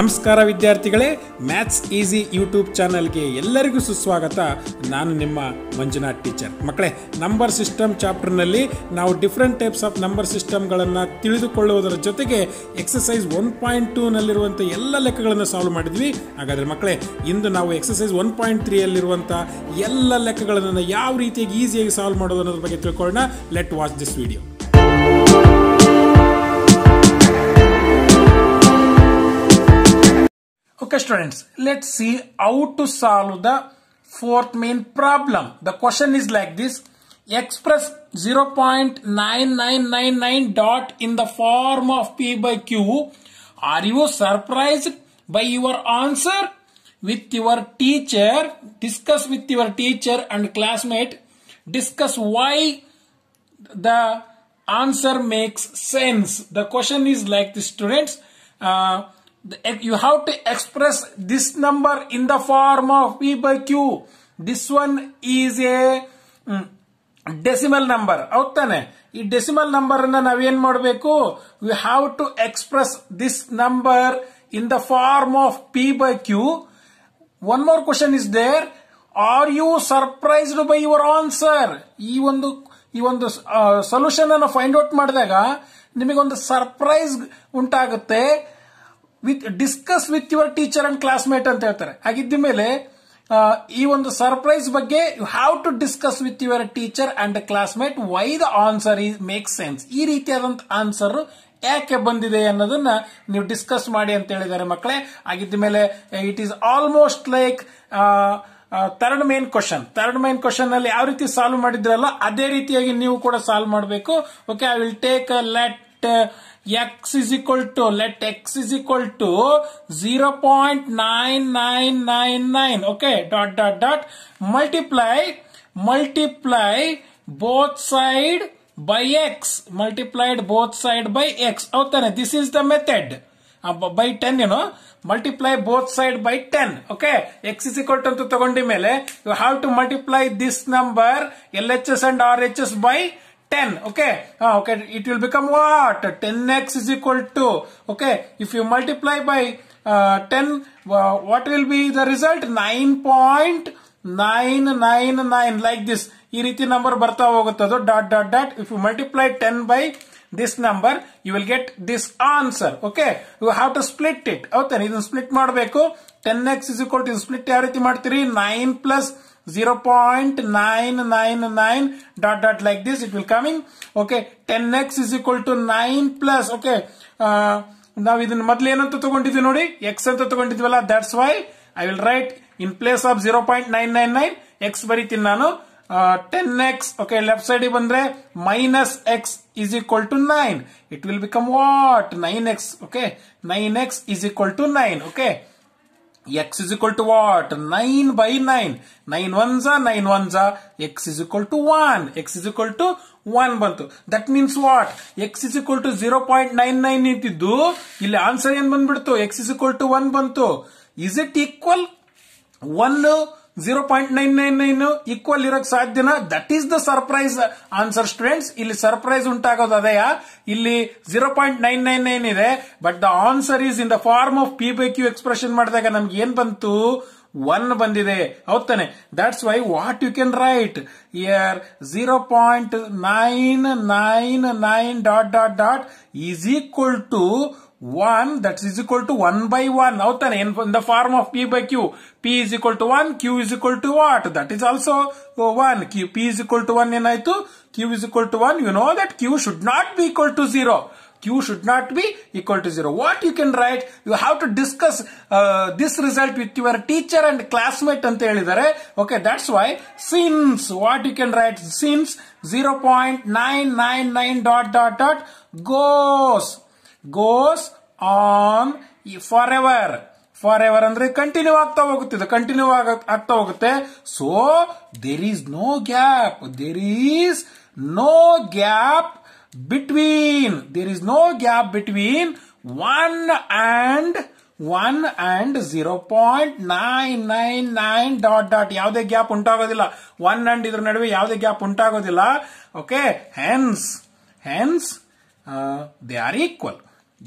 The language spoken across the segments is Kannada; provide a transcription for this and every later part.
ನಮಸ್ಕಾರ ವಿದ್ಯಾರ್ಥಿಗಳೇ ಮ್ಯಾಥ್ಸ್ ಈಸಿ ಯೂಟ್ಯೂಬ್ ಚಾನಲ್ಗೆ ಎಲ್ಲರಿಗೂ ಸುಸ್ವಾಗತ ನಾನು ನಿಮ್ಮ ಮಂಜುನಾಥ್ ಟೀಚರ್ ಮಕ್ಕಳೇ ನಂಬರ್ ಸಿಸ್ಟಮ್ ಚಾಪ್ಟರ್ನಲ್ಲಿ ನಾವು ಡಿಫ್ರೆಂಟ್ ಟೈಪ್ಸ್ ಆಫ್ ನಂಬರ್ ಸಿಸ್ಟಮ್ಗಳನ್ನು ತಿಳಿದುಕೊಳ್ಳುವುದರ ಜೊತೆಗೆ ಎಕ್ಸಸೈಸ್ ಒನ್ ಪಾಯಿಂಟ್ ಟೂನಲ್ಲಿರುವಂಥ ಎಲ್ಲ ಲೆಕ್ಕಗಳನ್ನು ಸಾಲ್ವ್ ಮಾಡಿದ್ವಿ ಹಾಗಾದರೆ ಮಕ್ಕಳೇ ಇಂದು ನಾವು ಎಕ್ಸಸೈಸ್ ಒನ್ ಪಾಯಿಂಟ್ ತ್ರೀಯಲ್ಲಿರುವಂಥ ಎಲ್ಲ ಲೆಕ್ಕಗಳನ್ನು ಯಾವ ರೀತಿಯಾಗಿ ಈಸಿಯಾಗಿ ಸಾಲ್ವ್ ಮಾಡೋದು ಅನ್ನೋದ್ರ ಬಗ್ಗೆ ತಿಳ್ಕೊಳ್ಳೋಣ let watch this video Okay students, let's see how to solve the fourth main problem. The question is like this. Express 0.9999 dot in the form of P by Q. Are you surprised by your answer? With your teacher, discuss with your teacher and classmate. Discuss why the answer makes sense. The question is like this students. Uh, you have to express this number in the form of P by Q. This one is a decimal number ಹೌದಾನೆ ಈ ಡೆಸಿಮಲ್ ನಂಬರ್ ಅನ್ನ ನಾವೇನ್ ಮಾಡಬೇಕು you have to express this number in the form of P by Q one more question is there are you surprised by your answer ಈ ಒಂದು ಈ ಒಂದು ಸೊಲ್ಯೂಷನ್ ಅನ್ನು ಫೈಂಡ್ ಔಟ್ ಮಾಡಿದಾಗ ನಿಮಗೊಂದು ಸರ್ಪ್ರೈಸ್ ಉಂಟಾಗುತ್ತೆ with discuss with your teacher and classmate ಅಂತ ಹೇಳ್ತಾರೆ ಹಾಗಿದ್ದ ಮೇಲೆ ಈ ಒಂದು ಸರ್ಪ್ರೈಸ್ ಬಗ್ಗೆ you have to discuss with your teacher and classmate why the answer is make sense ಈ ರೀತಿಯಾದಂತ ಆನ್ಸರ್ ಯಾಕೆ ಬಂದಿದೆ ಅನ್ನೋದನ್ನ ನೀವು ಡಿಸ್ಕಸ್ ಮಾಡಿ ಅಂತ ಹೇಳಿದ್ದಾರೆ ಮಕ್ಕಳೇ ಆಗಿದ್ದ ಮೇಲೆ it is almost like third main question third main question ಅಲ್ಲಿ ಯಾವ ರೀತಿ ಸಾಲ್ವ್ ಮಾಡಿದ್ರಲ್ಲ ಅದೇ ರೀತಿಯಾಗಿ ನೀವು ಕೂಡ ಸಾಲ್ವ್ ಮಾಡಬೇಕು okay I will take let x is equal to let x is equal to 0.9999 okay dot dot dot multiply multiply both side by x multiplied both side by x okay this is the method uh, by 10 you know multiply both side by 10 okay x is equal to 10, you have to multiply this number lhs and rhs by 10 okay ah, okay it will become what 10x is equal to okay if you multiply by uh, 10 what will be the result 9.999 like this iriti number bartha hogutha dot dot dot if you multiply 10 by this number you will get this answer okay you have to split it okay split 10x is equal to split 9 plus plus 0.999 dot dot like this it will coming okay 10x is equal to 9 plus okay ನಾವು uh, ಇದನ್ನ ಮೊದಲು ಏನಂತ ತಗೊಂಡಿದ್ವಿ ನೋಡಿ ಎಕ್ಸ್ ಅಂತ ತಗೊಂಡಿದ್ವಲ್ಲ that's why I will write in place of zero point nine nine nine x ಬರೀತೀನಿ ನಾನು ten x okay left side ಬಂದ್ರೆ minus x is equal to nine it will become what nine x okay nine x is equal to nine okay x is equal to what nine by nine nine one ಝಾ ನೈನ್ ಒನ್ ಝಾ x is equal to one x is equal to one ಬಂತು that means what x is equal to zero point nine nine ನಿಂತಿದ್ದು ಇಲ್ಲಿ ಆನ್ಸರ್ ಏನ್ ಬಂದ್ಬಿಡ್ತು x is equal to one ಬಂತು is it equal one zero point nine nine nine equal ಇರೋಕ್ ಸಾಧ್ಯನಾ that is the surprise answer students ಇಲ್ಲಿ ಸರ್ಪ್ರೈಸ್ ಉಂಟಾಗೋದು ಅದೇಯಾ ಇಲ್ಲಿ zero point nine nine nine ಇದೆ but the answer is in the form of P by Q expression ಮಾಡಿದಾಗ ನಮ್ಗೆ ಏನ್ ಬಂತು ಒನ್ ಬಂದಿದೆ ಹೌದಾನೆ that's why what you can write here zero point nine nine nine dot dot dot is equal to 1 that is equal to 1 by 1 out in the form of p by q p is equal to 1 q is equal to what that is also uh, 1 q p is equal to 1 ಏನಾಯ್ತು q is equal to 1 you know that q should not be equal to 0 q should not be equal to 0 what you can write you have to discuss uh, this result with your teacher and classmate ಅಂತ ಹೇಳಿದ್ದಾರೆ okay that's why since what you can write since 0.999 dot dot dot goes goes on forever forever ಅಂದ್ರೆ ಕಂಟಿನ್ಯೂ ಆಗ್ತಾ ಹೋಗುತ್ತೆ ಇದು ಕಂಟಿನ್ಯೂ ಆಗ್ತಾ ಹೋಗುತ್ತೆ so there is no gap there is no gap between there is no gap between one and one and zero point nine nine nine dot dot ಯಾವುದೇ ಗ್ಯಾಪ್ ಉಂಟಾಗೋದಿಲ್ಲ ಒನ್ ಅಂಡ್ ಇದ್ರ ನಡುವೆ ಯಾವುದೇ ಗ್ಯಾಪ್ ಉಂಟಾಗೋದಿಲ್ಲ okay hence hence they are equal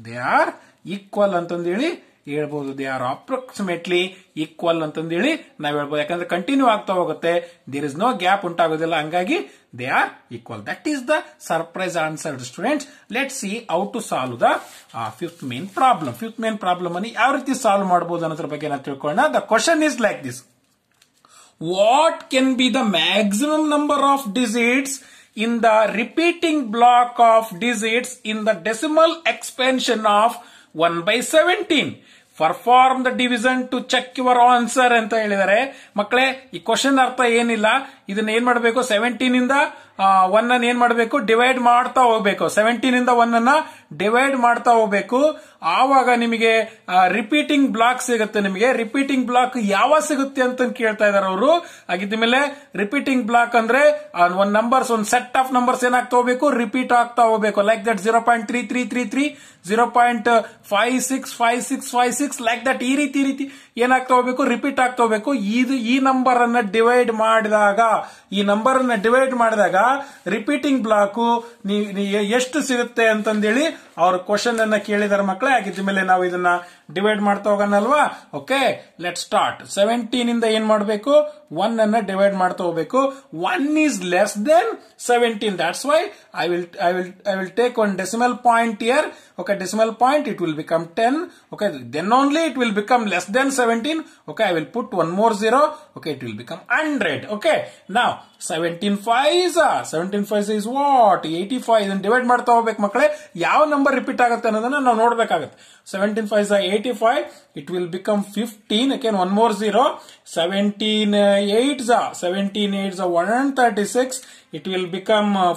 they are equal ಹೇಳಿ ಹೇಳ್ಬೋದು ದೇ ಆರ್ ಅಪ್ರಾಕ್ಸಿಮೇಟ್ಲಿ ಈಕ್ವಲ್ ಹೇಳಿ ನಾವು ಹೇಳ್ಬೋದು ಯಾಕಂದ್ರೆ ಕಂಟಿನ್ಯೂ ಆಗ್ತಾ ಹೋಗುತ್ತೆ ದೇರ್ ಇಸ್ ನೋ ಗ್ಯಾಪ್ ಉಂಟಾಗೋದಿಲ್ಲ ಹಂಗಾಗಿ they are equal that is the surprise answer student let see how to solve the fifth main problem fifth main problem ಅನ್ನು ಯಾವ ರೀತಿ ಸಾಲ್ವ್ ಮಾಡಬಹುದು ಅನ್ನೋದ್ರ ಬಗ್ಗೆ ನಾವು ತಿಳ್ಕೊಳ್ಳೋಣ the question is like this what can be the maximum number of digits in the block of of in the decimal decimal of of 1 by 17. Perform the division to check your answer ಅಂತ ಹೇಳಿದರೆ ಮಕ್ಕಳೇ ಈ ಕ್ವಶನ್ ಅರ್ಥ ಏನಿಲ್ಲ ಇದನ್ನ ಏನ್ ಮಾಡಬೇಕು ಸೆವೆಂಟೀನ್ ಇಂದ ಒನ್ ಅನ್ನು ಏನ್ ಮಾಡಬೇಕು ಡಿವೈಡ್ ಮಾಡ್ತಾ ಹೋಗ್ಬೇಕು ಸೆವೆಂಟೀನ್ ಇಂದ ಒನ್ ಅನ್ನ ಡಿವೈಡ್ ಮಾಡ್ತಾ ಹೋಗ್ಬೇಕು ಆವಾಗ ನಿಮಗೆ ರಿಪೀಟಿಂಗ್ ಬ್ಲಾಕ್ ಸಿಗುತ್ತೆ ನಿಮಗೆ ರಿಪೀಟಿಂಗ್ ಬ್ಲಾಕ್ ಯಾವ ಸಿಗುತ್ತೆ ಅಂತ ಕೇಳ್ತಾ ಇದಾರೆ ಅವರು ಹಾಗಿದ್ದ ಮೇಲೆ ರಿಪೀಟಿಂಗ್ ಬ್ಲಾಕ್ ಅಂದ್ರೆ ಒಂದ್ ನಂಬರ್ಸ್ ಒಂದ್ ಸೆಟ್ ಆಫ್ ನಂಬರ್ಸ್ ಏನಾಗ್ತಾ ಹೋಗ್ಬೇಕು ರಿಪೀಟ್ ಆಗ್ತಾ ಹೋಗ್ಬೇಕು like that zero point three three three three zero point five six five six five six like that ಈ ರೀತಿ ರೀತಿ ಏನಾಗ್ತಾ ಹೋಗ್ಬೇಕು ರಿಪೀಟ್ ಆಗ್ತಾ ಹೋಗ್ಬೇಕು ಇದು ಈ ನಂಬರ್ ಅನ್ನ ಡಿವೈಡ್ ಮಾಡಿದಾಗ ಈ ನಂಬರ್ ಅನ್ನ ಡಿವೈಡ್ ಮಾಡಿದಾಗ ರಿಪೀಟಿಂಗ್ ಬ್ಲಾಕ್ ಎಷ್ಟು ಸಿಗುತ್ತೆ ಅಂತಂದೇಳಿ ಅವರು ಕ್ವಶನ್ ಅನ್ನ ಕೇಳಿದಾರೆ ಮಕ್ಕಳೇ ಆಗಿದ್ದ ಮೇಲೆ ನಾವು ಇದನ್ನ ಡಿವೈಡ್ ಮಾಡ್ತಾ ಹೋಗೋಣಲ್ವಾ ಓಕೆ ಲೆಟ್ ಸ್ಟಾರ್ಟ್ ಸೆವೆಂಟೀನ್ ಇಂದ ಏನ್ ಮಾಡಬೇಕು ಒನ್ ಅನ್ನ ಡಿವೈಡ್ ಮಾಡ್ತಾ ಹೋಗ್ಬೇಕು one is less than seventeen that's why I will I will I will take one decimal point here okay decimal point it will become 10 okay then only it will become less than 17 okay i will put one more zero okay it will become 100 okay now 17 5 uh, is what 85 then divide by hobek makale yav number repeat agutte anadana na nodbekagutte 17 5 is 85 it will become 15 again one more zero 17 uh, 8 is 17 8 is 136 it will become uh,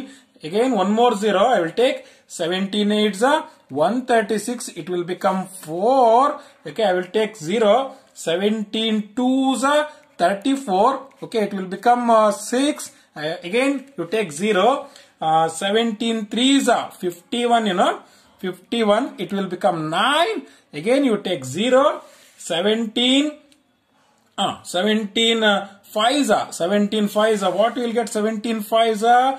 14 Again, one more 0. I will take 17 It's uh, 136. It will become 4. Okay, I will take 0. 17 2s uh, 34. Okay, it will become uh, 6. Uh, again, you take 0. Uh, 17 3s uh, 51, you know. 51, it will become 9. Again, you take 0. 17, uh, 17 uh, 5s 17 5s are what you will get 17 5s are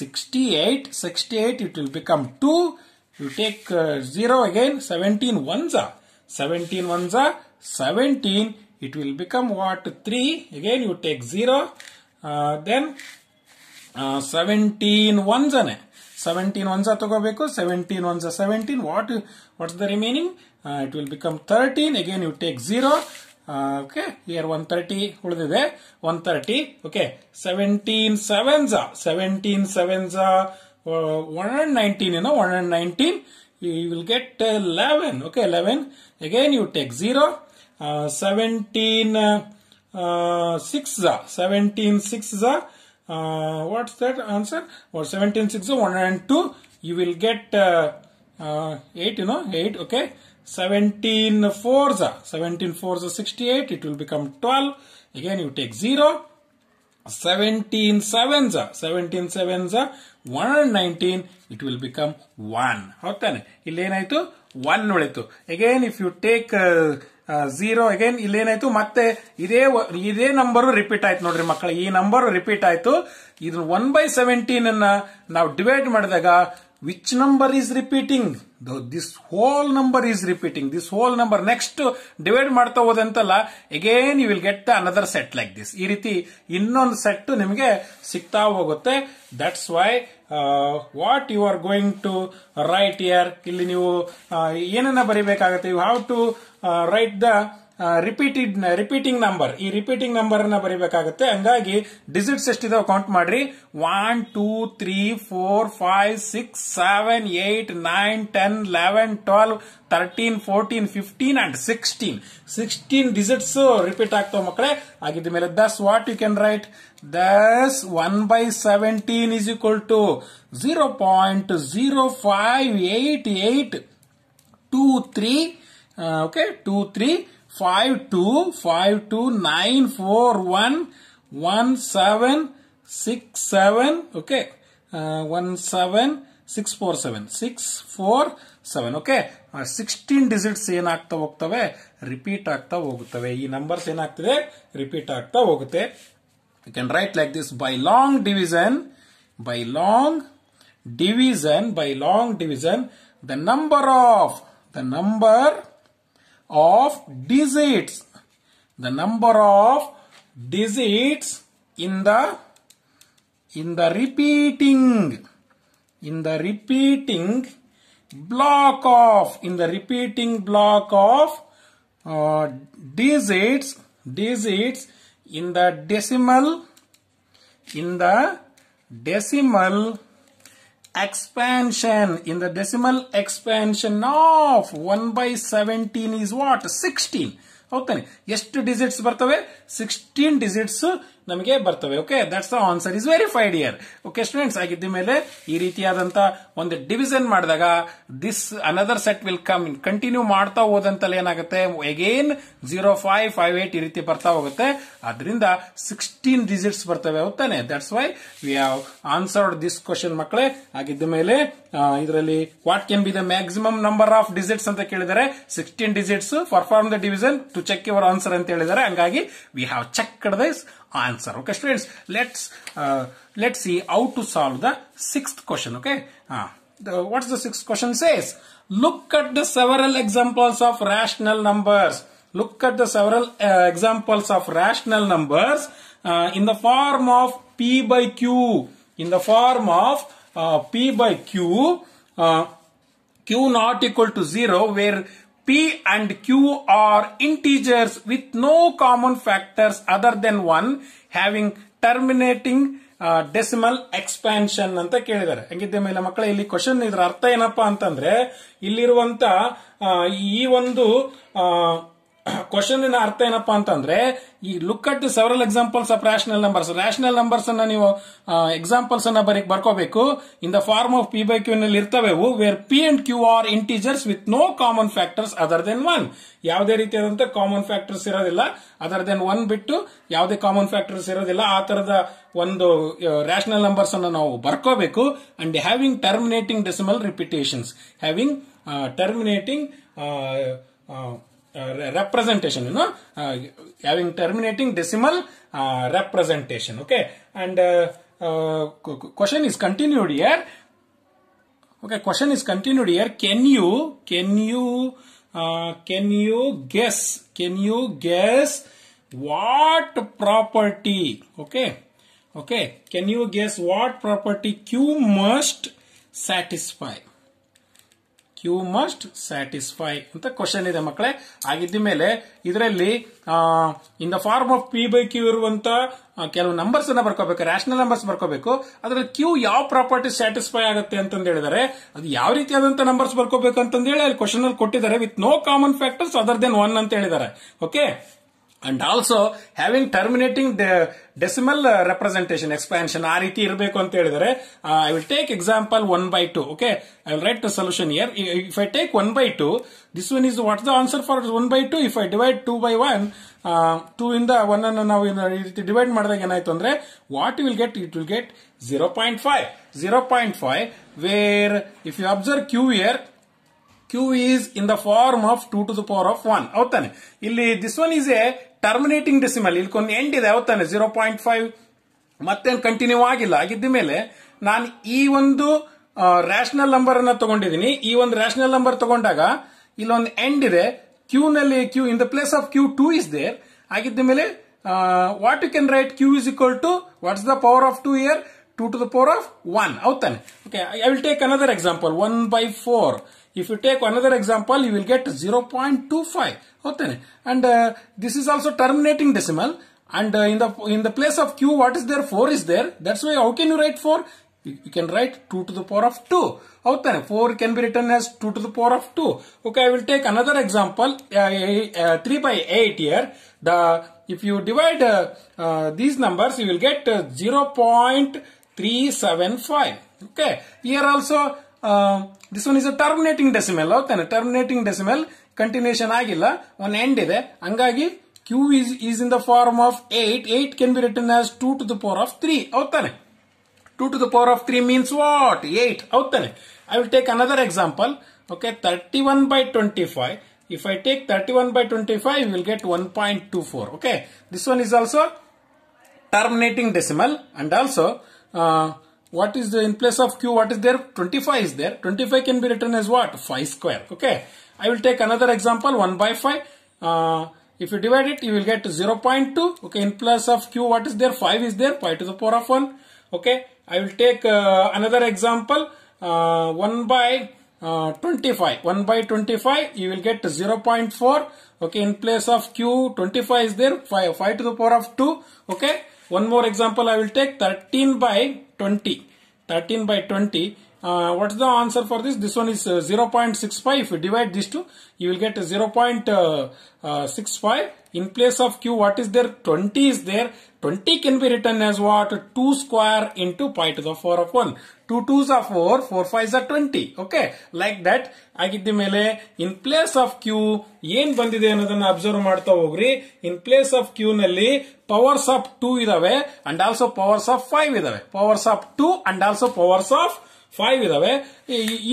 68, 68 it will become 2. You take uh, 0 again, 17 ones are 17 ones are 17. It will become what? 3. Again you take 0. Uh, then uh, 17 ones are 17 ones are 17 ones are 17. What, what's the remaining? Uh, it will become 13. Again you take 0. Uh, okay here 130 130 okay 17 sevens are 17 sevens are uh, 119 you know 119 you will get 11 okay 11 again you take 0 uh, 17 uh, uh, six 17 six what's that answer or 17 six are 102 you will get 8 you know 8 okay 17 fours are 17 fours are 68 it will become 12 again you take 0 17 sevens are 17 sevens are 119 it will become 1 ಹೋಗ್ತಾನೆ ಇಲ್ಲೇನಾಯ್ತು 1 ಉಳಿತು again if you take uh, again again ಇಲ್ಲೇನಾಯ್ತು ಮತ್ತೆ ಇದೇ ಇದೇ ನಂಬರು ರಿಪೀಟ್ ಆಯ್ತು ನೋಡ್ರಿ ಮಕ್ಕಳ ಈ ನಂಬರ್ ರಿಪೀಟ್ ಆಯ್ತು ಇದನ್ನ ಒನ್ ಬೈ ಸೆವೆಂಟೀನ್ ಅನ್ನ ನಾವು ಡಿವೈಡ್ ಮಾಡಿದಾಗ which number is repeating this whole number number repeating this whole number next divide ಮಾಡ್ತಾ ಹೋದಂತಲ್ಲ again you will get the another set like this ಈ ರೀತಿ ಇನ್ನೊಂದು ಸೆಟ್ ನಿಮಗೆ ಸಿಗ್ತಾ ಹೋಗುತ್ತೆ that's why what you are going to write here ಇಲ್ಲಿ ನೀವು uh, ಏನನ್ನ ಬರಿಬೇಕಾಗುತ್ತೆ you have to write the repeated repeating number ಈ ರಿಪೀಟಿಂಗ್ ನಂಬರ್ ಅನ್ನ ಬರೀಬೇಕಾಗುತ್ತೆ ಹಂಗಾಗಿ ಡಿಜಿಟ್ಸ್ ಎಷ್ಟಿದಾವೆ ಕೌಂಟ್ ಮಾಡ್ರಿ one two three four five six seven eight nine ten eleven twelve thirteen fourteen fifteen and sixteen sixteen digits repeat ಆಗ್ತಾವ ಮಕ್ಕಳೇ ಆಗಿದ ಮೇಲೆ thus what you can write thus one by seventeen is equal to zero point zero five eight eight two three okay two three five two five two nine four one one seven six seven okay uh, one seven six four seven six four seven okay uh, 16 digits in acta octave repeat acta octave e numbers in acta repeat acta octave you can write like this by long division by long division by long division the number of the number of digits. The number of digits in the in the repeating in the repeating block of in the repeating block of uh, digits digits in the decimal in the decimal expansion in the decimal expansion of 1 by 17 is what 16 ಹೌದಾನೆ ಎಷ್ಟು ಡಿಜಿಟ್ಸ್ ಬರ್ತವೆ sixteen digits. ನಮಗೆ ಬರ್ತವೆ okay that's the answer is verified here okay students ಆಗಿದ್ದ ಮೇಲೆ ಈ ರೀತಿಯಾದಂತ ಒಂದು ಡಿವಿಷನ್ ಮಾಡಿದಾಗ this another set will come in continue ಮಾಡ್ತಾ ಹೋದಂತಲ್ಲಿ ಏನಾಗುತ್ತೆ again zero five five eight ಈ ರೀತಿ ಬರ್ತಾ ಹೋಗುತ್ತೆ ಅದರಿಂದ ಸಿಕ್ಸ್ಟೀನ್ ಡಿಜಿಟ್ಸ್ ಬರ್ತವೆ ಹೋಗ್ತಾನೆ that's why we have answered this question ಮಕ್ಕಳೇ ಆಗಿದ್ದ ಮೇಲೆ ಇದರಲ್ಲಿ what can be the maximum number of digits ಅಂತ ಕೇಳಿದರೆ sixteen digits perform the division to check your answer ಅಂತ ಹೇಳಿದರೆ ಹಂಗಾಗಿ we have check this answer. Okay, students, let's uh, let's see how to solve the sixth question. Okay, uh, the, what's the sixth question says? Look at the several examples of rational numbers. Look at the several uh, examples of rational numbers uh, in the form of p by q. In the form of uh, p by q, uh, q not equal to 0 where P and Q are integers with no common factors other than one having terminating decimal expansion ಅಂತ ಕೇಳಿದ್ದಾರೆ ಹಂಗಿದ್ದ ಮೇಲೆ ಮಕ್ಕಳ ಇಲ್ಲಿ ಕ್ವಶನ್ ಇದ್ರ ಅರ್ಥ ಏನಪ್ಪಾ ಅಂತಂದ್ರೆ ಇಲ್ಲಿರುವಂತ ಈ ಒಂದು ಕ್ವಶನ್ ಅರ್ಥ ಏನಪ್ಪಾ ಅಂತಂದ್ರೆ ಈ look at several examples of rational numbers rational numbers ಅನ್ನ ನೀವು ಎಕ್ಸಾಂಪಲ್ಸ್ ಅನ್ನ ಬರೀ ಬರ್ಕೋಬೇಕು in the form of P by Q ನಲ್ಲಿ ಇರ್ತವೆ where P and Q are integers with no common factors other than one ಯಾವುದೇ ರೀತಿಯಾದಂತಹ ಕಾಮನ್ ಫ್ಯಾಕ್ಟರ್ಸ್ ಇರೋದಿಲ್ಲ ಅದರ್ ದೆನ್ ಒನ್ ಬಿಟ್ಟು ಯಾವುದೇ ಕಾಮನ್ ಫ್ಯಾಕ್ಟರ್ಸ್ ಇರೋದಿಲ್ಲ ಆ ತರದ ಒಂದು ರ್ಯಾಷನಲ್ ನಂಬರ್ಸ್ ಅನ್ನು ನಾವು ಬರ್ಕೋಬೇಕು and having terminating decimal repetitions having terminating Uh, representation you know uh, having terminating decimal uh, representation okay and question is continued here okay question is continued here can you can you uh, can you guess can you guess what property okay okay can you guess what property q must satisfy Q must satisfy ಅಂತ ಕ್ವಶನ್ ಇದೆ ಮಕ್ಕಳೇ ಆಗಿದ್ದ ಮೇಲೆ ಇದರಲ್ಲಿ in the form of P by Q ಇರುವಂತ ಕೆಲವು ನಂಬರ್ಸ್ ಅನ್ನ ಬರ್ಕೋಬೇಕು ರ್ಯಾಷನಲ್ ನಂಬರ್ಸ್ ಬರ್ಕೋಬೇಕು ಅದ್ರಲ್ಲಿ ಕ್ಯೂ ಯಾವ ಪ್ರಾಪರ್ಟಿ ಸ್ಯಾಟಿಸ್ಫೈ ಆಗುತ್ತೆ ಅಂತಂದು ಹೇಳಿದರೆ ಅದು ಯಾವ ರೀತಿಯಾದಂತ ನಂಬರ್ಸ್ ಬರ್ಕೋಬೇಕು ಅಂತಂದೇಳಿ ಅಲ್ಲಿ ಕ್ವಶನ್ ಅಲ್ಲಿ ಕೊಟ್ಟಿದ್ದಾರೆ with no common factors other than one ಅಂತ ಹೇಳಿದ್ದಾರೆ okay and also having terminating decimal representation expansion ಆ ರೀತಿ ಇರಬೇಕು ಅಂತ ಹೇಳಿದರೆ I will take example one by two okay I will write the solution here if I take one by two this one is what's the answer for one by two if I divide two by one two ಇಂದ ಒನ್ ಅನ್ನು ನಾವು ಈ ರೀತಿ ಡಿವೈಡ್ ಮಾಡಿದಾಗ ಏನಾಯ್ತು ಅಂದ್ರೆ what you will get it will get zero point five zero point five where if you observe Q here Q is in the form of two to the power of one ತಾನೆ ಇಲ್ಲಿ this one is a terminating decimal ಒಂದು ಎಂಡ್ ಇದೆ ಅವತ್ತಾನೆ ಜೀರೋ ಪಾಯಿಂಟ್ ಫೈವ್ ಮತ್ತೇನು ಕಂಟಿನ್ಯೂ ಆಗಿಲ್ಲ ಆಗಿದ್ದ ಮೇಲೆ ನಾನು ಈ ಒಂದು ರ್ಯಾಷನಲ್ ನಂಬರ್ ಅನ್ನ ತಗೊಂಡಿದ್ದೀನಿ ಈ ಒಂದು ರ್ಯಾಷನಲ್ ನಂಬರ್ ತಗೊಂಡಾಗ ಇಲ್ಲೊಂದು ಎಂಡ್ ಇದೆ ಕ್ಯೂ ನಲ್ಲಿ Q in the place of Q two is there ಆಗಿದ್ದ ಮೇಲೆ what you can write Q is equal to what's the power of two here two to the power of one okay I will take another example one by four If you take another example, you will get 0.25. Okay. And uh, this is also terminating decimal. And uh, in the in the place of q, what is there? 4 is there. That's why how can you write 4? You can write 2 to the power of 2. Okay, 4 can be written as 2 to the power of 2. Okay, I will take another example. Uh, uh 3 by 8 here. The If you divide uh, uh, these numbers, you will get 0.375. Okay, here also this one is a terminating decimal okay terminating decimal continuation agilla on end ide hangagi q is is in the form of 8 8 can be written as 2 to the power of 3 avtane 2 to the power of 3 means what 8 avtane i will take another example okay 31 by 25 if i take 31 by 25 we will get 1.24 okay this one is also terminating decimal and also uh, what is in place of q what is there 25 is there 25 can be written as what 5 square okay i will take another example 1 by 5 uh, if you divide it you will get 0.2 okay in place of q what is there 5 is there pi to the power of 1 okay i will take uh, another example uh, 1 by uh, 25 1 by 25 you will get 0.4 okay in place of q 25 is there 5 5 to the power of 2 okay one more example I will take 13 by 20. 13 by 20 uh, what is the answer for this? This one is 0.65. If you divide these two, you will get 0.65. In place of Q, what is there? 20 is there. 20 can be written as what? 2 square into pi to the 4 of 1. 2 2s are 4, 4 5s are 20. Okay. Like that. I get the mele. In place of Q, yen bandide another observe martha ogri. In place of Q nelly, powers of 2 is away and also powers of 5 is away. Powers of 2 and also powers of 5. Five ಇದಾವೆ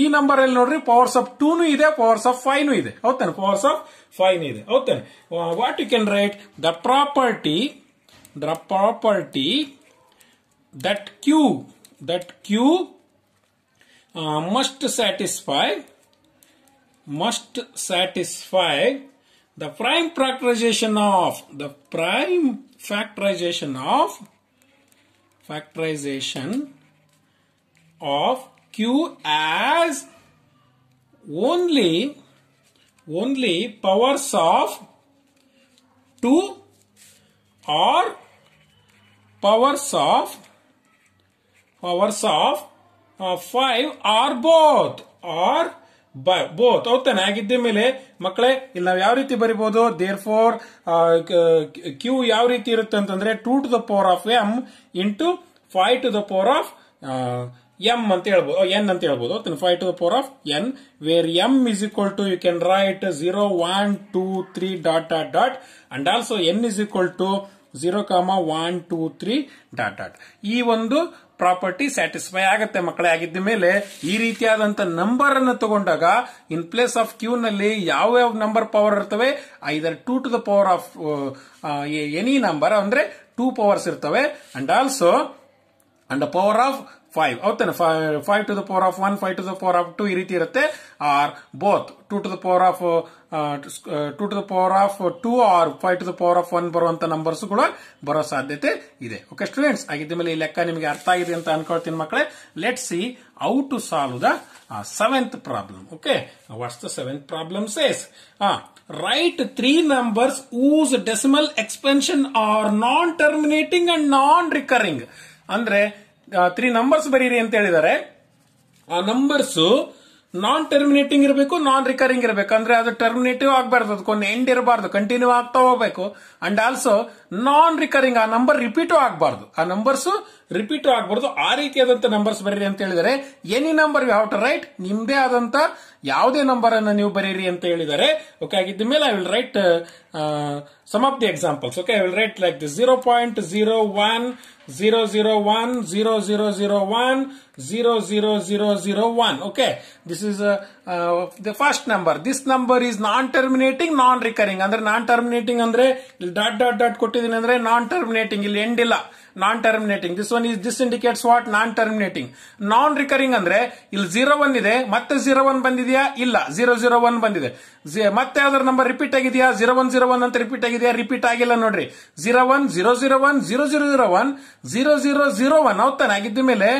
ಈ ನಂಬರ್ ಅಲ್ಲಿ ನೋಡ್ರಿ ಪವರ್ಸ್ ಆಫ್ ಟೂನು ಇದೆ ಪವರ್ಸ್ ಆಫ್ ಫೈವ್ನು ಇದೆ ಹೌದಾನೆ ಪವರ್ಸ್ ಆಫ್ ಫೈವ್ ಇದೆ ಹೌದಾನೆ what you can write the property the property that Q that Q must satisfy must satisfy the prime factorisation of the prime factorisation of factorization of Q as only only powers of 2 or powers of powers of uh, 5 or both or both ಹೌದಾನೆ ಆಗಿದ್ದ ಮೇಲೆ ಮಕ್ಕಳೇ ಇಲ್ಲಿ ನಾವು ಯಾವ ರೀತಿ ಬರಿಬಹುದು ದೇರ್ ಫೋರ್ ಕ್ಯೂ ಯಾವ ರೀತಿ ಇರುತ್ತೆ ಅಂತಂದ್ರೆ two to the power of M into five to the power of M ಅಂತ ಹೇಳ್ಬೋದು ಎನ್ ಅಂತ ಹೇಳ್ಬೋದು ಓಕೆನಾ five to the power of N where M is equal to you can write zero one two three dot dot dot and also N is equal to zero comma one two three dot dot ಈ ಒಂದು ಪ್ರಾಪರ್ಟಿ ಸ್ಯಾಟಿಸ್ಫೈ ಆಗುತ್ತೆ ಮಕ್ಕಳೇ ಆಗಿದ್ದ ಮೇಲೆ ಈ ರೀತಿಯಾದಂತ ನಂಬರ್ ಅನ್ನು ತಗೊಂಡಾಗ ಇನ್ ಪ್ಲೇಸ್ ಆಫ್ ಕ್ಯೂ ನಲ್ಲಿ ಯಾವ ಯಾವ ನಂಬರ್ ಪವರ್ ಇರ್ತವೆ either two to the power of any number ಅಂದ್ರೆ ಟೂ ಪವರ್ಸ್ ಇರ್ತವೆ and also and the power of five ಹೌದಾ five to the power of one five to the power of two ಈ ರೀತಿ ಇರುತ್ತೆ or both two to the power of two to the power of two or five to the power of one ಬರುವಂತ ನಂಬರ್ಸ್ ಕೂಡ ಬರೋ ಸಾಧ್ಯತೆ ಇದೆ ಓಕೆ ಸ್ಟೂಡೆಂಟ್ಸ್ ಆಗಿದ್ದ ಮೇಲೆ ಈ ಲೆಕ್ಕ ನಿಮಗೆ ಅರ್ಥ ಆಗಿದೆ ಅಂತ ಅನ್ಕೊಳ್ತೀನಿ ಮಕ್ಕಳೇ let see out to solve the seventh problem okay what's the seventh problem says write three numbers whose decimal expansion are non terminating and non recurring ಅಂದ್ರೆ ತ್ರೀ ನಂಬರ್ಸ್ ಬರೀರಿ ಅಂತ ಹೇಳಿದ್ದಾರೆ ಆ ನಂಬರ್ಸ್ ನಾನ್ ಟರ್ಮಿನೇಟಿಂಗ್ ಇರಬೇಕು ನಾನ್ ರಿಕರಿಂಗ್ ಇರಬೇಕು ಅಂದ್ರೆ ಅದು ಟರ್ಮಿನೇಟಿವ್ ಆಗಬಾರ್ದು ಅದಕ್ಕೊಂದು ಎಂಡ್ ಇರಬಾರ್ದು ಕಂಟಿನ್ಯೂ ಆಗ್ತಾ ಹೋಗ್ಬೇಕು ಅಂಡ್ ಆಲ್ಸೋ ನಾನ್ ರಿಕರಿಂಗ್ ಆ ನಂಬರ್ ರಿಪೀಟ್ ಆಗಬಾರ್ದು ಆ ನಂಬರ್ಸ್ ರಿಪೀಟ್ ಆಗಬಾರ್ದು ಆ ರೀತಿಯಾದಂತ ನಂಬರ್ಸ್ ಬರೀರಿ ಅಂತ ಹೇಳಿದರೆ any number you have to write ನಿಮ್ದೇ ಆದಂತ ಯಾವುದೇ ನಂಬರ್ ಅನ್ನು ನೀವು ಬರೀರಿ ಅಂತ ಹೇಳಿದ್ದಾರೆ ಓಕೆ ಆಗಿದ್ದ ಮೇಲೆ I will write some of the examples okay I will write like this zero point zero one 001 0001 00001 okay this is uh, uh, the first number this number is non terminating non recurring ಅಂದ್ರೆ non terminating ಅಂದ್ರೆ dot dot dot ಡಾಟ್ ಕೊಟ್ಟಿದ್ದೀನಿ ಅಂದ್ರೆ terminating terminating ಇಲ್ಲಿ ಎಂಡ್ ಇಲ್ಲ non terminating this one is this indicates what non terminating non recurring ಅಂದ್ರೆ ಇಲ್ಲಿ ಜೀರೋ ಒನ್ ಇದೆ ಮತ್ತೆ ಝೀರೋ ಒನ್ ಬಂದಿದೆಯಾ ಇಲ್ಲ ಝೀರೋ ಜೀರೋ ಒನ್ ಬಂದಿದೆ ಮತ್ತೆ ಅದರ ನಂಬರ್ ರಿಪೀಟ್ ಆಗಿದೆಯಾ ಝೀರೋ ಒನ್ ಜೀರೋ ಒನ್ ಅಂತ ರಿಪೀಟ್ ಆಗಿದೆಯಾ ರಿಪೀಟ್ ಆಗಿಲ್ಲ ನೋಡ್ರಿ zero one zero zero one zero zero zero one zero zero zero one ಅವತ್ತಾನೆ ಆಗಿದ್ದ ಮೇಲೆ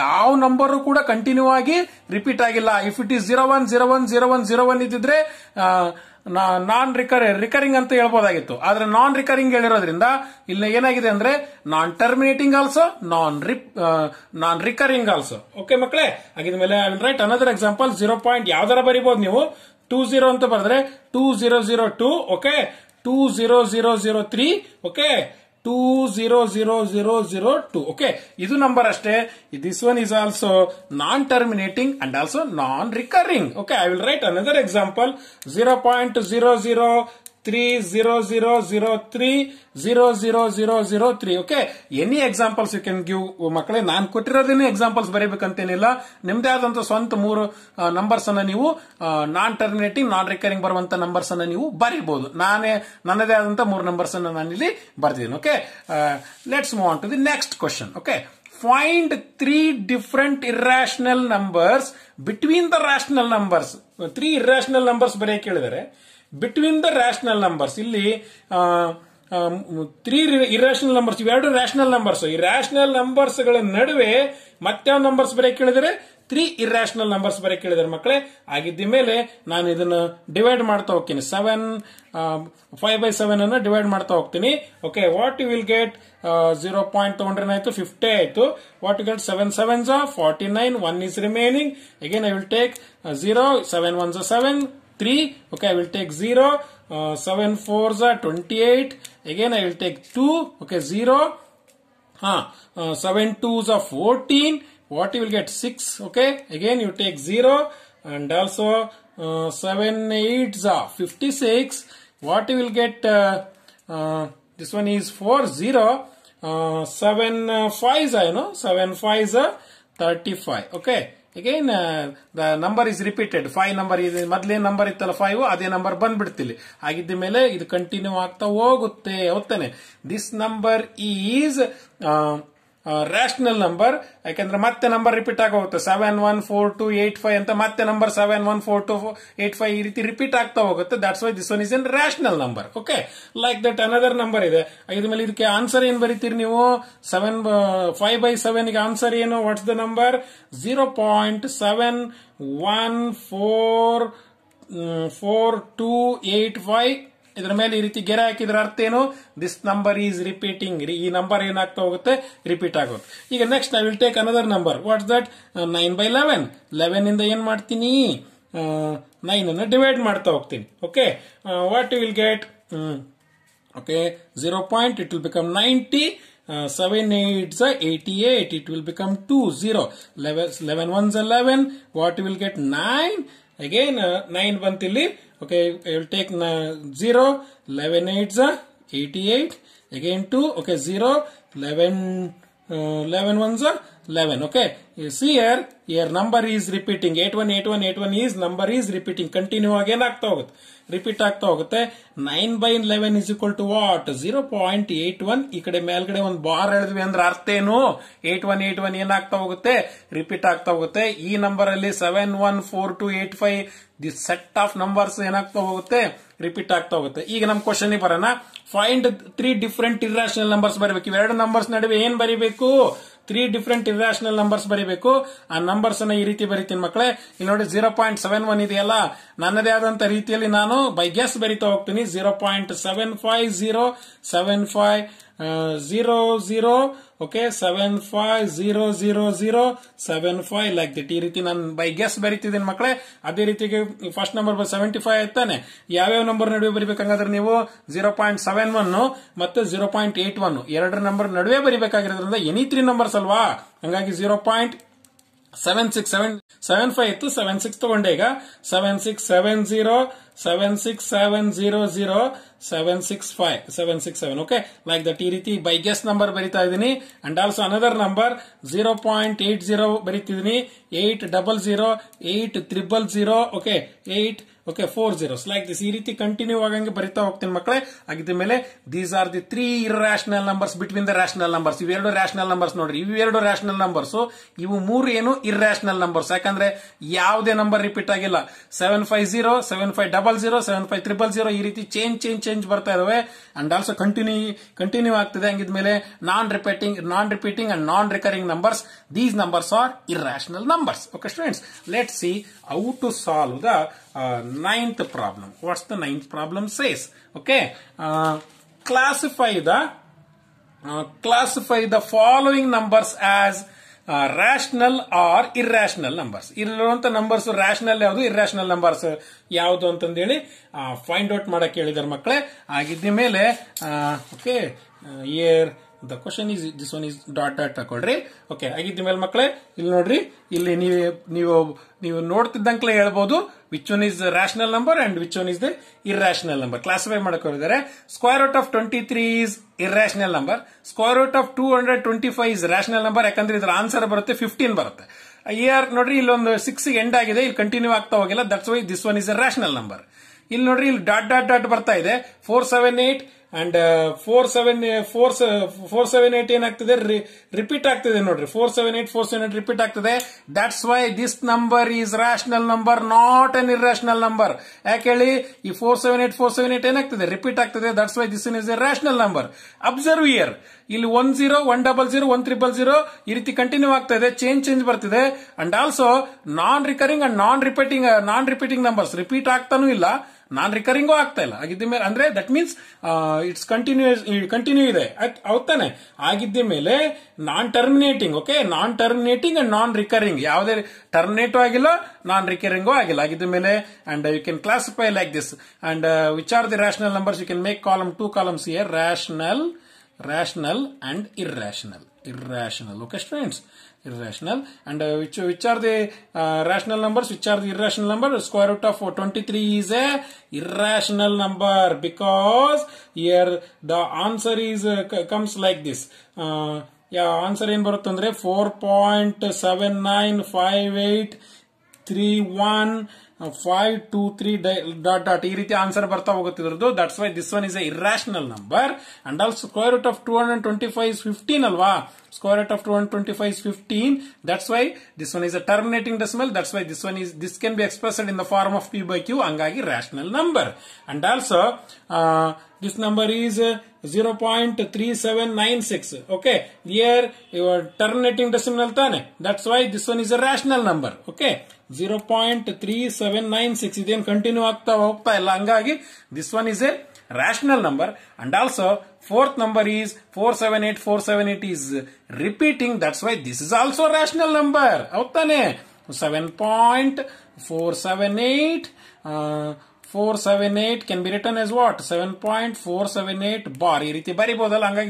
ಯಾವ ನಂಬರು ಕೂಡ ಕಂಟಿನ್ಯೂ ಆಗಿ ರಿಪೀಟ್ ಆಗಿಲ್ಲ if it is zero one zero one zero one zero one ಇದ್ದಿದ್ರೆ ನಾನ್ ರಿಕರ್ ರಿಕರಿಂಗ್ ಅಂತ ಹೇಳ್ಬೋದಾಗಿತ್ತು ಆದರೆ ನಾನ್ ರಿಕರಿಂಗ್ ಹೇಳಿರೋದ್ರಿಂದ ಇಲ್ಲಿ ಏನಾಗಿದೆ ಅಂದ್ರೆ non terminating also non rep non recurring also okay ಮಕ್ಕಳೇ ಆಗಿದ ಮೇಲೆ write another example zero point ಯಾವ್ದಾರ ಬರೀಬಹುದು ನೀವು ಟೂ ಅಂತ ಬರೆದ್ರೆ two two okay two three okay two zero zero zero zero two okay ಇದು ನಂಬರ್ ಅಷ್ಟೇ this one is also non terminating and also non recurring okay I will write another example zero point zero zero three zero zero zero three zero three okay any examples you ಮಕ್ಕಳೇ ನಾನು ಕೊಟ್ಟಿರೋದೇನೆ ಎಕ್ಸಾಂಪಲ್ಸ್ ಬರೀಬೇಕಂತೇನಿಲ್ಲ ನಿಮ್ದೇ ಆದಂತ ಸ್ವಂತ ಮೂರು ನಂಬರ್ಸ್ ಅನ್ನ ನೀವು ನಾನ್ ಟರ್ಮಿನೇಟಿಂಗ್ ನಾನ್ ರಿಕರಿಂಗ್ ಬರುವಂತ ನಂಬರ್ಸ್ ಅನ್ನ ನೀವು ಬರೀಬಹುದು ನಾನೇ ನನ್ನದೇ ಆದಂತ ಮೂರು ನಂಬರ್ಸ್ ಅನ್ನ ನಾನಿಲ್ಲಿ ಬರ್ತಿದ್ದೀನಿ okay let's move on to the next question okay find three different irrational numbers between the rational numbers three irrational numbers ಬರೆಯ ಹೇಳಿದರೆ ಬಿಟ್ವೀನ್ ದ ರ್ಯಾಷನಲ್ ನಂಬರ್ಸ್ ಇಲ್ಲಿ ತ್ರೀ ಇರಾಷನಲ್ ನಂಬರ್ಸ್ ಇವೆರಡು ರ್ಯಾಷನಲ್ ನಂಬರ್ಸ್ ಈ ರ್ಯಾಷನಲ್ ಗಳ ನಡುವೆ ಮತ್ತಾವ ನಂಬರ್ಸ್ ಬರೀ ಕೇಳಿದರೆ ತ್ರೀ ಇರಾಷನಲ್ ನಂಬರ್ಸ್ ಬರೀ ಕೇಳಿದರೆ ಮಕ್ಕಳೇ ಆಗಿದ್ದ ಮೇಲೆ ನಾನು ಇದನ್ನು ಡಿವೈಡ್ ಮಾಡ್ತಾ ಹೋಗ್ತೀನಿ ಸೆವೆನ್ ಫೈವ್ ಬೈ ಸೆವೆನ್ ಅನ್ನು ಡಿವೈಡ್ ಮಾಡ್ತಾ ಹೋಗ್ತೀನಿ okay what you will get zero point ಆಯ್ತು ಫಿಫ್ಟಿ ಆಯ್ತು what you get seven seven sevens forty nine one is remaining again I will take zero seven one ones seven 3 okay i will take 0 uh, 7 fours are 28 again i will take 2 okay 0 huh, uh, 7 twos are 14 what you will get 6 okay again you take 0 and also uh, 7 eights are 56 what you will get uh, uh, this one is 4 0 uh, 7 fives are you know 7 fives are 35 okay again the number is repeated five number ಇದೆ ಮೊದಲೇ ನಂಬರ್ ಇತ್ತಲ್ಲ ಫೈವ್ ಅದೇ ನಂಬರ್ ಬಂದ್ಬಿಡ್ತಿಲ್ಲ ಆಗಿದ್ದ ಮೇಲೆ ಇದು ಕಂಟಿನ್ಯೂ ಆಗ್ತಾ ಹೋಗುತ್ತೆ ಹೋಗ್ತಾನೆ this number is rational number ಯಾಕಂದ್ರೆ ಮತ್ತೆ ನಂಬರ್ ರಿಪೀಟ್ ಆಗೋಗುತ್ತೆ seven one four two eight five ಅಂತ ಮತ್ತೆ number seven one four two eight five ಈ ರೀತಿ ರಿಪೀಟ್ ಆಗ್ತಾ ಹೋಗುತ್ತೆ that's why this one is in rational number okay like that another number ಇದೆ ಇದ್ರ ಮೇಲೆ ಇದಕ್ಕೆ ಆನ್ಸರ್ ಏನ್ ಬರೀತೀರಿ ನೀವು ಸೆವೆನ್ ಫೈವ್ ಬೈ ಸೆವೆನ್ ಗೆ ಆನ್ಸರ್ ಏನು what's the number zero point seven one four four two eight five ಇದರ ಮೇಲೆ ಈ ರೀತಿ ಗೆರೆ ಹಾಕಿದ್ರ ಅರ್ಥ ಏನು ದಿಸ್ ನಂಬರ್ ಈಸ್ ರಿಪೀಟಿಂಗ್ ಈ ನಂಬರ್ ಏನಾಗ್ತಾ ಹೋಗುತ್ತೆ ರಿಪೀಟ್ ಆಗುತ್ತೆ ಈಗ next I will take another number what's that nine by eleven eleven ಇಂದ ಏನ್ ಮಾಡ್ತೀನಿ ನೈನ್ uh, ಅನ್ನು ಡಿವೈಡ್ ಮಾಡ್ತಾ ಹೋಗ್ತೀನಿ okay what you will get okay zero point it will become ninety seven eights eighty eight it will become two zero eleven eleven ones eleven what you will get nine again nine ಬಂತಿಲ್ಲಿ Okay, I will take 0, 11 8 uh, 88. Again 2, okay, 0, 11, uh, 11 ones are uh, 11 number is repeating here one eight one repeating 818181 is number is repeating continue ಆಗಿ ಏನಾಗ್ತಾ ಹೋಗುತ್ತೆ ರಿಪೀಟ್ ಆಗ್ತಾ ಹೋಗುತ್ತೆ 9 11 ವಾಟ್ ಜೀರೋ ಪಾಯಿಂಟ್ 0.81 ಈ ಕಡೆ ಮೇಲ್ಗಡೆ ಒಂದು ಬಾರ್ ಹೇಳಿದ್ವಿ ಅಂದ್ರೆ ಅರ್ಥ ಏನು 8181 ಏನಾಗ್ತಾ ಹೋಗುತ್ತೆ ರಿಪೀಟ್ ಆಗ್ತಾ ಹೋಗುತ್ತೆ ಈ ನಂಬರ್ ಅಲ್ಲಿ 714285 ದಿ ಸೆಟ್ ಆಫ್ ನಂಬರ್ಸ್ ಏನಾಗ್ತಾ ಹೋಗುತ್ತೆ ರಿಪೀಟ್ ಆಗ್ತಾ ಹೋಗುತ್ತೆ ಈಗ ನಮ್ಮ ಕ್ವಶನ್ ಬರೋಣ find three different irrational numbers ಬರಬೇಕು ಇವೆರಡು ನಂಬರ್ಸ್ ನಡುವೆ ಏನ್ ಬರೀಬೇಕು ತ್ರೀ ಡಿಫ್ರೆಂಟ್ ಇರ್ರಾಷನಲ್ ನಂಬರ್ಸ್ ಬರೀಬೇಕು ಆ ನಂಬರ್ಸ್ ಅನ್ನ ಈ ರೀತಿ ಬರೀತೀನಿ ಮಕ್ಕಳೇ ಇಲ್ಲಿ ನೋಡಿ ಜೀರೋ ಪಾಯಿಂಟ್ ಸೆವೆನ್ ಒನ್ ಇದೆಯಲ್ಲ ನನ್ನದೇ ಆದಂತ ರೀತಿಯಲ್ಲಿ ನಾನು ಬೈ ಗೆಸ್ ಬರಿತಾ ಹೋಗ್ತೀನಿ zero point seven five zero seven five zero zero okay seven five zero zero zero seven five like that ಈ ರೀತಿ ನಾನು ಬೈ ಗೆಸ್ ಬರಿತಿದ್ದೀನಿ ಮಕ್ಕಳೇ ಅದೇ ರೀತಿಗೆ ಫಸ್ಟ್ ನಂಬರ್ ಸೆವೆಂಟಿ ಫೈವ್ ಆಯ್ತಾನೆ ಯಾವ್ಯಾವ ನಂಬರ್ ನಡುವೆ ಬರಿಬೇಕಂಗಾದ್ರೆ ನೀವು ಜೀರೋ ಪಾಯಿಂಟ್ ಸೆವೆನ್ ಒನ್ ಮತ್ತೆ ಜೀರೋ ಪಾಯಿಂಟ್ ಏಟ್ ಒನ್ ಎರಡರ ನಂಬರ್ ನಡುವೆ ಬರಿಬೇಕಾಗಿರೋದ್ರಿಂದ ಎನಿ ತ್ರೀ ನಂಬರ್ಸ್ ಅಲ್ವಾ ಹಂಗಾಗಿ zero point seven six seven seven five ಇತ್ತು ಸೆವೆನ್ ಸಿಕ್ಸ್ ತಗೊಂಡೆ ಈಗ seven six seven zero seven six seven zero zero seven six five seven six seven okay like that ಈ ರೀತಿ ಬೈ ಗೆಸ್ ನಂಬರ್ ಬರಿತಾ ಇದೀನಿ and also another number zero point eight zero ಬರೀತಿದೀನಿ eight double zero eight triple zero okay eight okay four zeros like this ಈ ರೀತಿ ಕಂಟಿನ್ಯೂ ಆಗಂಗೆ ಬರಿತಾ ಹೋಗ್ತೀನಿ ಮಕ್ಕಳೇ ಆಗಿದ ಮೇಲೆ these are the three irrational numbers between the rational numbers ಇವೆರಡು ರ್ಯಾಷನಲ್ ನಂಬರ್ಸ್ ನೋಡ್ರಿ ಇವೆರಡು ರಾಷನಲ್ ನಂಬರ್ಸ್ ಇವು ಮೂರು ಏನು ಇರ್ರಾಷನಲ್ ನಂಬರ್ಸ್ ಯಾಕಂದ್ರೆ ಯಾವುದೇ ನಂಬರ್ ರಿಪೀಟ್ ಆಗಿಲ್ಲ seven five zero seven five double zero seven five triple zero ಈ ರೀತಿ ಚೇಂಜ್ ಚೇಂಜ್ ಚೇಂಜ್ ಬರ್ತಾ ಇದಾವೆ ಅಂಡ್ ಆಲ್ಸೋ ಕಂಟಿನ್ಯೂ ಕಂಟಿನ್ಯೂ ಆಗ್ತಿದೆ ಮೇಲೆ non repeating non repeating and non recurring numbers these numbers are irrational numbers okay students let see how to solve the uh, ninth problem. What's the ninth problem says? Okay, uh, classify the uh, classify the following numbers as rational or irrational numbers ಇಲ್ಲಿರುವಂತ ನಂಬರ್ಸ್ ರ್ಯಾಷನಲ್ ಯಾವುದು ಇರ್ಯಾಷನಲ್ ನಂಬರ್ಸ್ ಯಾವುದು ಅಂತಂದೇಳಿ ಫೈಂಡ್ ಔಟ್ ಮಾಡಕ್ಕೆ ಹೇಳಿದಾರೆ ಮಕ್ಕಳೇ ಆಗಿದ್ದ ಮೇಲೆ the question is this one is dot dot ಹಾಕೊಳ್ರಿ ಓಕೆ ಆಗಿದ್ದ ಮೇಲೆ ಮಕ್ಕಳೇ ಇಲ್ಲಿ ನೋಡ್ರಿ ಇಲ್ಲಿ ನೀವು ನೀವು ನೀವು ನೋಡ್ತಿದ್ದಂಕ್ಲೆ ಹೇಳ್ಬಹುದು which one is rational number and which one is the irrational number classify ಮಾಡ್ಕೊಂಡಿದ್ದಾರೆ square root of twenty three is irrational number square root of two hundred twenty five is rational number ಯಾಕಂದ್ರೆ ಇದರ ಆನ್ಸರ್ ಬರುತ್ತೆ ಫಿಫ್ಟೀನ್ ಬರುತ್ತೆ ಆರ್ ನೋಡ್ರಿ ಇಲ್ಲೊಂದು ಸಿಕ್ಸ್ ಎಂಡ್ ಆಗಿದೆ ಇಲ್ಲಿ ಕಂಟಿನ್ಯೂ ಆಗ್ತಾ ಹೋಗಿಲ್ಲ that's why this one is a rational number ಇಲ್ಲಿ ನೋಡ್ರಿ ಇಲ್ಲಿ ಡಾಟ್ ಡಾಟ್ ಡಾಟ್ ಬರ್ತಾ ಇದೆ four seven eight and four seven four four seven eight ಏನಾಗ್ತದೆ ರಿಪೀಟ್ ಆಗ್ತದೆ ನೋಡ್ರಿ four seven eight four seven eight repeat ಆಗ್ತದೆ that's why this number is rational number not an irrational number ಯಾಕೆ ಹೇಳಿ ಈ four seven eight four seven eight ಏನಾಗ್ತದೆ ರಿಪೀಟ್ ಆಗ್ತದೆ that's why this in is A rational number observe here ಇಲ್ಲಿ one zero one double zero one triple zero ಈ ರೀತಿ ಕಂಟಿನ್ಯೂ ಆಗ್ತಾ ಇದೆ ಚೇಂಜ್ ಚೇಂಜ್ ಬರ್ತಿದೆ and also non recurring and non repeating non repeating numbers repeat ಆಗ್ತಾನೂ ಇಲ್ಲ ನಾನ್ ರಿಕರಿಂಗೂ ಆಗ್ತಾ ಇಲ್ಲ ಆಗಿದ್ದ ಮೇಲೆ ಅಂದ್ರೆ that means it's continue continue ಇದೆ ಅವತ್ತಾನೆ ಆಗಿದ್ದ ಮೇಲೆ non terminating okay non terminating and non recurring ಯಾವುದೇ ಟರ್ಮಿನೇಟು ಆಗಿಲ್ಲ ನಾನ್ ರಿಕರಿಂಗೂ ಆಗಿಲ್ಲ ಆಗಿದ್ದ ಮೇಲೆ and you can classify like this and which are the rational numbers you can make column two columns here rational rational and irrational. Irrational. Okay, students? Irrational. And uh, which, which are the uh, rational numbers? Which are the irrational numbers? Square root of 23 is a irrational number because here the answer is uh, comes like this. Yeah answer ಏನು ಬರುತ್ತೆ ಅಂದರೆ 4.795831. Five two three dot dot ಈ ರೀತಿ ಆನ್ಸರ್ ಬರ್ತಾ ಹೋಗುತ್ತಿರೋದು that's why this one is a irrational number and also square root of two hundred twenty five fifteen ಅಲ್ವಾ square root of two hundred twenty five fifteen that's why this one is a terminating decimal that's why this one is this can be expressed in the form of P by Q ಹಂಗಾಗಿ rational number and also this number is uh, 0.3796. Okay. Here are. terminating decimal tane. That's why this one is a rational number. Okay. 0.3796. continue up to a long ಹಂಗಾಗಿ this one is a rational number and also fourth number is 478 478 is repeating that's why this is also a rational number 7.478 uh, 4.478 can be written as what? 7.478 bar. Iriti bari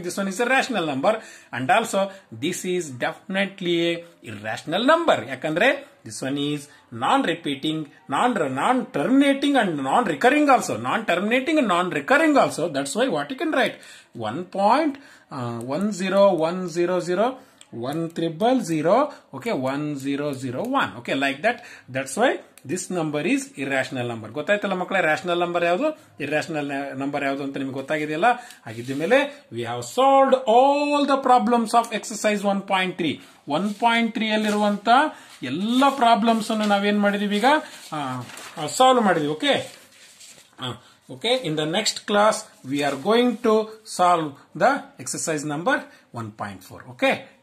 this one is a rational number. And also, this is definitely a irrational number. Yakandre, this one is non-repeating, non-terminating and non-recurring also. Non-terminating and non-recurring also. That's why what you can write? 1.10100. one triple zero okay one zero zero one okay like that that's why this number is irrational number ಗೊತ್ತಾಯ್ತಲ್ಲ ಮಕ್ಕಳೇ ರ್ಯಾಷನಲ್ ನಂಬರ್ ಯಾವುದು ಇರ್ಯಾಷನಲ್ ನಂಬರ್ ಯಾವುದು ಅಂತ ನಿಮ್ಗೆ ಗೊತ್ತಾಗಿದೆಯಲ್ಲ ಹಾಗಿದ್ದ ಮೇಲೆ we have solve all the problems of exercise one point three one point three ಅಲ್ಲಿರುವಂತ ಎಲ್ಲ ಪ್ರಾಬ್ಲಮ್ಸ್ ಅನ್ನು ನಾವೇನ್ ಮಾಡಿದೀವಿ ಈಗ ಸಾಲ್ವ್ ಮಾಡಿದೀವಿ okay okay in the next class we are going to solve the exercise number one point four okay